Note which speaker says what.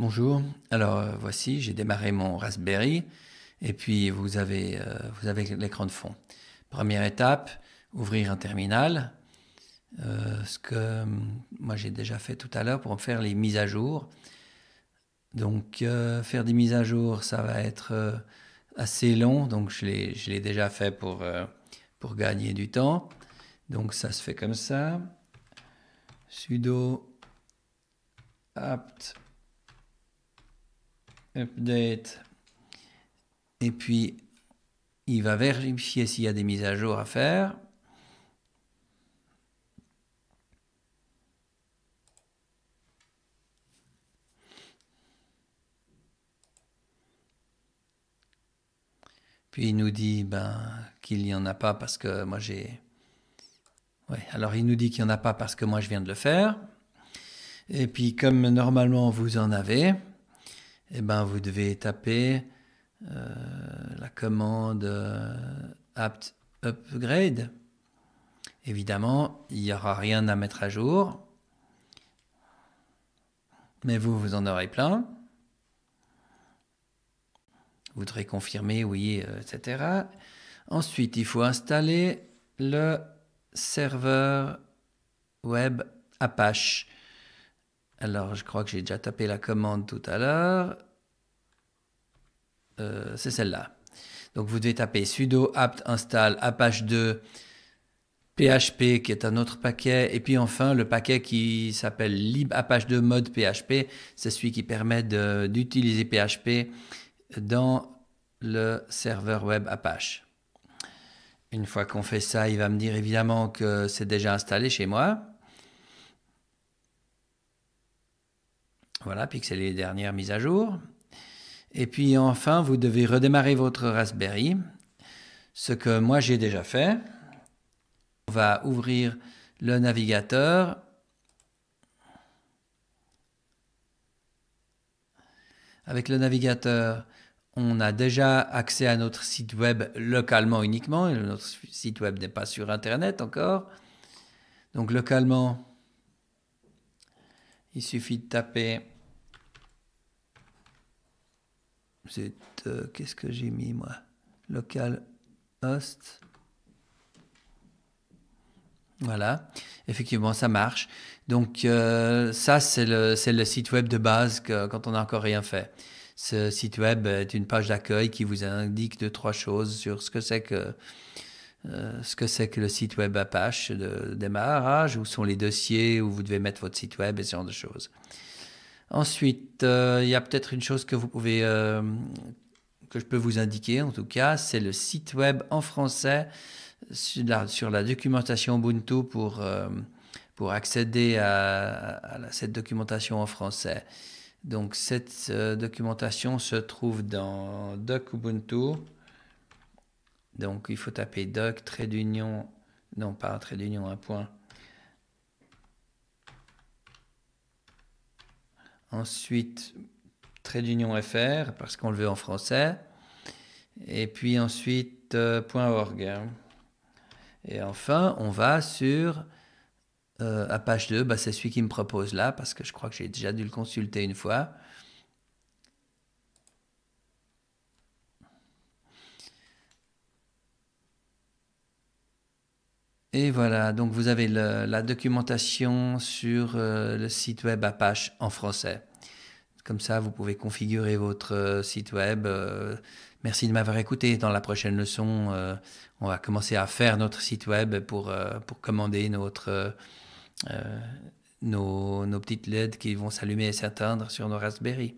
Speaker 1: Bonjour. Alors euh, voici, j'ai démarré mon Raspberry et puis vous avez, euh, vous avez l'écran de fond. Première étape, ouvrir un terminal. Euh, ce que hum, moi j'ai déjà fait tout à l'heure pour faire les mises à jour. Donc faire des mises à jour, ça va être assez long. Donc je l'ai déjà fait pour, pour gagner du temps. Donc ça se fait comme ça. sudo apt update. Et puis, il va vérifier s'il y a des mises à jour à faire. Puis il nous dit ben, qu'il n'y en a pas parce que moi j'ai... Ouais, alors il nous dit qu'il n'y en a pas parce que moi je viens de le faire. Et puis comme normalement vous en avez, eh ben, vous devez taper euh, la commande euh, apt upgrade. Évidemment, il n'y aura rien à mettre à jour. Mais vous, vous en aurez plein. Vous devrez confirmer, oui, euh, etc. Ensuite, il faut installer le serveur web Apache. Alors, je crois que j'ai déjà tapé la commande tout à l'heure. Euh, c'est celle-là. Donc, vous devez taper sudo apt install apache 2 PHP qui est un autre paquet. Et puis enfin, le paquet qui s'appelle libapache2 mode PHP. C'est celui qui permet d'utiliser PHP dans le serveur web Apache. Une fois qu'on fait ça, il va me dire évidemment que c'est déjà installé chez moi. Voilà, puis c'est les dernières mises à jour. Et puis enfin, vous devez redémarrer votre Raspberry, ce que moi j'ai déjà fait. On va ouvrir le navigateur. Avec le navigateur, on a déjà accès à notre site web localement uniquement. Et notre site web n'est pas sur Internet encore. Donc localement, il suffit de taper Euh, qu'est-ce que j'ai mis, moi Local host. Voilà, effectivement, ça marche. Donc euh, ça, c'est le, site web de base quand on n'a encore rien fait. Ce site web est une page d'accueil qui vous indique deux, trois choses sur ce que c'est que, euh, ce que, c'est que le site web Apache de démarrage, où sont les dossiers, où vous devez mettre votre site web et ce genre de choses. Ensuite, euh, il y a peut-être une chose que vous pouvez euh, que je peux vous indiquer en tout cas, c'est le site web en français sur la, documentation Ubuntu pour, euh, pour accéder à, cette documentation en français. Donc cette documentation se trouve dans doc Ubuntu. Donc il faut taper doc, trait d'union, non pas trait d'union, un point, Ensuite, trait d'union FR, parce qu'on le veut en français. Et puis ensuite, euh, .org. Et enfin, on va sur euh, à Apache 2. Bah, c'est celui qui me propose là, parce que je crois que j'ai déjà dû le consulter une fois. Et voilà, donc vous avez la documentation sur euh, le site web Apache en français. Comme ça, vous pouvez configurer votre euh, site web. Euh. merci de m'avoir écouté. Dans la prochaine leçon, on va commencer à faire notre site web pour, pour commander notre, nos, nos petites LED qui vont s'allumer et s'atteindre sur nos Raspberry.